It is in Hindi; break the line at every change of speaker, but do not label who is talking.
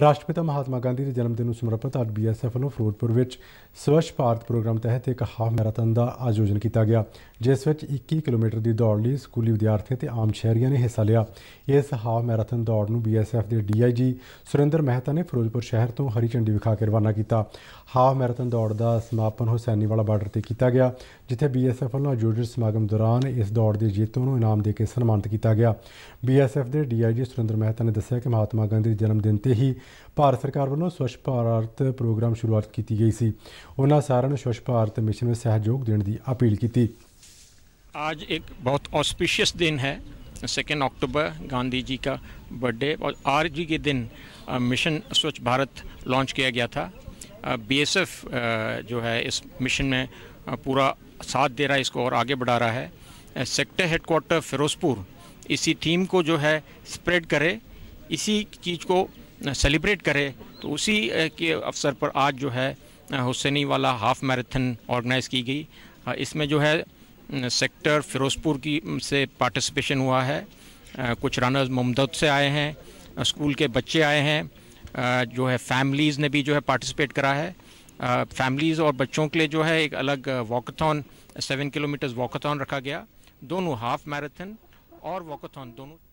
ਰਾਸ਼ਟਰਪਿਤਾ ਮਹਾਤਮਾ ਗਾਂਧੀ ਦੇ ਜਨਮ ਦਿਨ ਨੂੰ ਸਮਰਪਿਤ ਅੱਜ ਬੀਐਸਐਫ ਵੱਲੋਂ ਫਿਰੋਜ਼ਪੁਰ ਵਿੱਚ ਸਵੱਛ ਭਾਰਤ ਪ੍ਰੋਗਰਾਮ ਤਹਿਤ ਇੱਕ ਹਾਫ ਮੈਰਾਥਨ ਦਾ ਆਯੋਜਨ ਕੀਤਾ ਗਿਆ ਜਿਸ ਵਿੱਚ 21 ਕਿਲੋਮੀਟਰ ਦੀ ਦੌੜ ਲਈ ਸਕੂਲੀ ਵਿਦਿਆਰਥੀਆਂ ਤੇ ਆਮ ਸ਼ਹਿਰੀਆਂ ਨੇ ਹਿੱਸਾ ਲਿਆ ਇਸ ਹਾਫ ਮੈਰਾਥਨ ਦੌੜ ਨੂੰ ਬੀਐਸਐਫ ਦੇ ਡੀਆਈਜੀ ਸੁਰਿੰਦਰ ਮਹਿਤਾ ਨੇ ਫਿਰੋਜ਼ਪੁਰ ਸ਼ਹਿਰ ਤੋਂ ਹਰੀ ਝੰਡੀ ਵਿਖਾ ਕੇ ਰਵਾਨਾ ਕੀਤਾ ਹਾਫ ਮੈਰਾਥਨ ਦੌੜ ਦਾ ਸਮਾਪਨ ਹੁਸੈਨੀਵਾਲਾ ਬਾਰਡਰ ਤੇ ਕੀਤਾ ਗਿਆ ਜਿੱਥੇ ਬੀਐਸਐਫ ਵੱਲੋਂ ਆਯੋਜਿਤ ਸਮਾਗਮ ਦੌਰਾਨ ਇਸ ਦੌੜ ਦੇ ਜੇਤੂ ਨੂੰ ਇਨਾਮ ਦੇ ਕੇ ਸਨਮਾਨਿਤ ਕੀਤਾ ਗਿਆ ਬੀਐਸਐਫ ਦੇ ਡੀਆਈਜੀ ਸੁਰਿੰਦਰ ਮਹਿਤਾ ਨੇ ਦੱਸਿਆ ਕਿ ਮਹਾਤਮਾ ਗਾਂਧੀ ਦੇ ਜਨਮ ਦਿਨ ਤੇ ਹੀ भारत सरकार वालों स्वच्छ भारत प्रोग्राम शुरुआत की गई सी उन्होंने ਸਾਰਿਆਂ ਨੂੰ ਸਵੱਛ ਭਾਰਤ ਮਿਸ਼ਨ ਵਿੱਚ ਸਹਿਯੋਗ ਦੇਣ ਦੀ ਅਪੀਲ ਕੀਤੀ
आज एक बहुत ऑस्पिशियस दिन है सेकेंड अक्टूबर गांधी जी का बर्थडे और आर जी के दिन मिशन स्वच्छ भारत लॉन्च किया गया था बीएसएफ जो है इस मिशन में पूरा साथ दे रहा है इसको और आगे बढ़ा रहा है सेक्टर हेडक्वार्टर फिरोजपुर इसी टीम को जो है स्प्रेड करे इसी चीज़ को सेलिब्रेट करे तो उसी के अवसर पर आज जो है हुसैनी वाला हाफ़ मैराथन ऑर्गेनाइज़ की गई इसमें जो है सेक्टर फ़िरोज़पुर की से पार्टिसिपेशन हुआ है कुछ रनर्स ममदत से आए हैं स्कूल के बच्चे आए हैं जो है फैमिलीज़ ने भी जो है पार्टिसिपेट करा है फैमिलीज़ और बच्चों के लिए जो है एक अलग वॉकथन सेवन किलोमीटर्स वॉकथन रखा गया दोनों हाफ मैराथन और वॉकथन दोनों